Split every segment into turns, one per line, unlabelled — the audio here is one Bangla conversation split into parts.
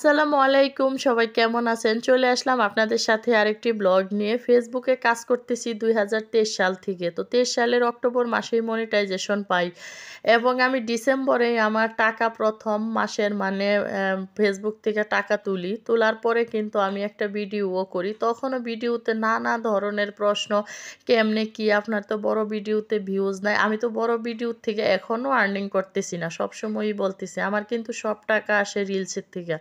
আসসালামু আলাইকুম সবাই কেমন আছেন চলে আসলাম আপনাদের সাথে আরেকটি ব্লগ নিয়ে ফেসবুকে কাজ করতেছি দুই সাল থেকে তো তেইশ সালের অক্টোবর মাসেই মনিটাইজেশন পাই এবং আমি ডিসেম্বরে আমার টাকা প্রথম মাসের মানে ফেসবুক থেকে টাকা তুলি তোলার পরে কিন্তু আমি একটা ভিডিওও করি তখনও ভিডিওতে নানা ধরনের প্রশ্ন কেমনে কি আপনার তো বড় ভিডিওতে ভিউজ নাই আমি তো বড় ভিডিও থেকে এখনও আর্নিং করতেছি না সবসময়ই বলতেছি আমার কিন্তু সব টাকা আসে রিলসের থেকে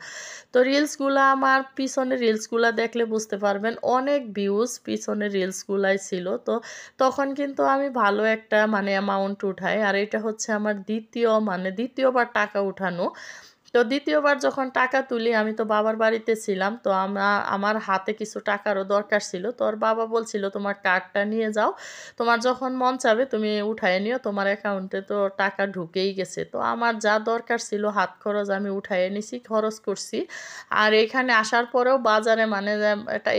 তো রিলসগুলো আমার পিছনে রিলসগুলো দেখলে বুঝতে পারবেন অনেক ভিউজ পিছনে রিলসগুলাই ছিল তো তখন কিন্তু আমি ভালো একটা মানে অ্যামাউন্ট উঠাই আর এটা হচ্ছে আমার দ্বিতীয় মানে দ্বিতীয়বার টাকা উঠানো তো দ্বিতীয়বার যখন টাকা তুলি আমি তো বাবার বাড়িতে ছিলাম তো আমরা আমার হাতে কিছু টাকারও দরকার ছিল তো ওর বাবা বলছিল তোমার কার্ডটা নিয়ে যাও তোমার যখন মন চাবে তুমি উঠায় নিও তোমার অ্যাকাউন্টে তো টাকা ঢুকেই গেছে তো আমার যা দরকার ছিল হাত খরচ আমি উঠাইয়ে নিছি খরচ করছি আর এখানে আসার পরেও বাজারে মানে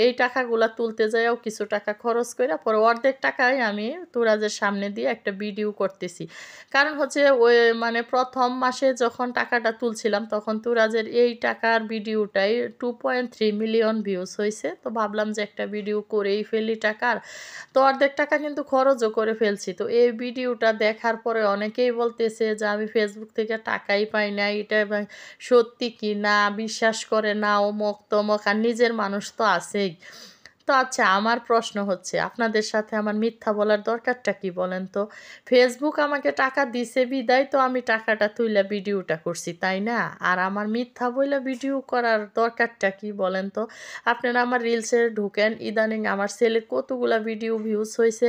এই টাকাগুলা তুলতে যাইও কিছু টাকা খরচ করে পরে অর্ধেক টাকাই আমি তুরাজের সামনে দিয়ে একটা ভিডিও করতেছি কারণ হচ্ছে ওই মানে প্রথম মাসে যখন টাকাটা তুলছিলাম তখন তুরাজের এই টাকার ভিডিওটাই two point three million views হয়েছে তো ভাবলাম যে একটা ভিডিও করেই ফেলি টাকার তো অর্ধেক টাকা কিন্তু খরচও করে ফেলছি তো এই ভিডিওটা দেখার পরে অনেকেই বলতেছে যে আমি ফেসবুক থেকে টাকাই পাই না এটা সত্যি কি না বিশ্বাস করে না অমক তমক আর নিজের মানুষ তো আছেই তো আচ্ছা আমার প্রশ্ন হচ্ছে আপনাদের সাথে আমার মিথ্যা বলার দরকারটা কি বলেন তো ফেসবুক আমাকে টাকা দিছে বিদায় তো আমি টাকাটা তুইলা ভিডিওটা করছি তাই না আর আমার মিথ্যা বইলা ভিডিও করার দরকারটা কি বলেন তো আপনারা আমার রিলসে ঢুকেন ইদানিং আমার ছেলে কতগুলা ভিডিও ভিউজ হয়েছে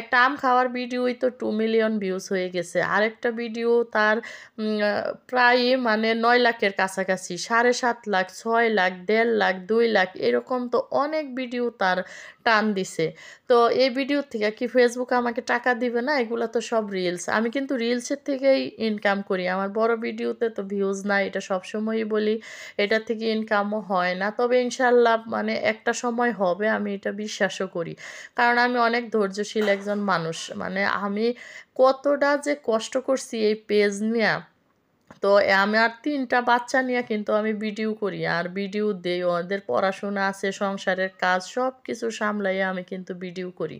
একটা আম খাওয়ার ভিডিওই তো টু মিলিয়ন ভিউজ হয়ে গেছে আরেকটা ভিডিও তার প্রায় মানে নয় লাখের কাছাকাছি সাড়ে সাত লাখ ছয় লাখ দেড় লাখ দুই লাখ এরকম তো অনেক ভিডিও তার টান দিছে তো এই ভিডিও থেকে কি ফেসবুক আমাকে টাকা দিবে না এগুলো তো সব রিলস আমি কিন্তু রিলসের থেকেই ইনকাম করি আমার বড় ভিডিওতে তো ভিউজ নাই এটা সবসময়ই বলি এটা থেকে ইনকামও হয় না তবে ইনশাল্লাহ মানে একটা সময় হবে আমি এটা বিশ্বাসও করি কারণ আমি অনেক ধৈর্যশীল একজন মানুষ মানে আমি কতটা যে কষ্ট করছি এই পেজ নিয়ে তো আমার তিনটা বাচ্চা নিয়ে কিন্তু আমি বিডিও করি আর বিডিও দেই ওদের পড়াশোনা আছে সংসারের কাজ সব কিছু সামলাইয়ে আমি কিন্তু বিডিও করি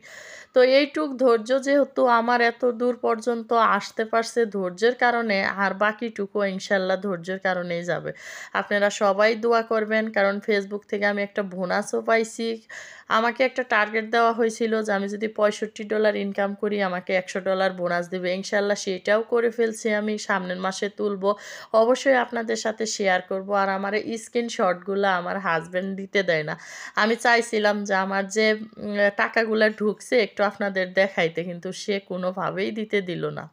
তো এইটুক ধৈর্য যেহেতু আমার এত দূর পর্যন্ত আসতে পারছে ধৈর্যের কারণে আর বাকিটুকু ইনশাল্লাহ ধৈর্যের কারণেই যাবে আপনারা সবাই দোয়া করবেন কারণ ফেসবুক থেকে আমি একটা বোনাসও পাইছি আমাকে একটা টার্গেট দেওয়া হয়েছিল যে আমি যদি পঁয়ষট্টি ডলার ইনকাম করি আমাকে একশো ডলার বোনাস দেবে ইনশাল্লাহ সেটাও করে ফেলছি আমি সামনের মাসে তুল তুলবো অবশ্যই আপনাদের সাথে শেয়ার করব আর আমার স্ক্রিনশটগুলো আমার হাজব্যান্ড দিতে দেয় না আমি চাইছিলাম যে আমার যে টাকাগুলো ঢুকছে একটু আপনাদের দেখাইতে কিন্তু সে কোনোভাবেই দিতে দিল না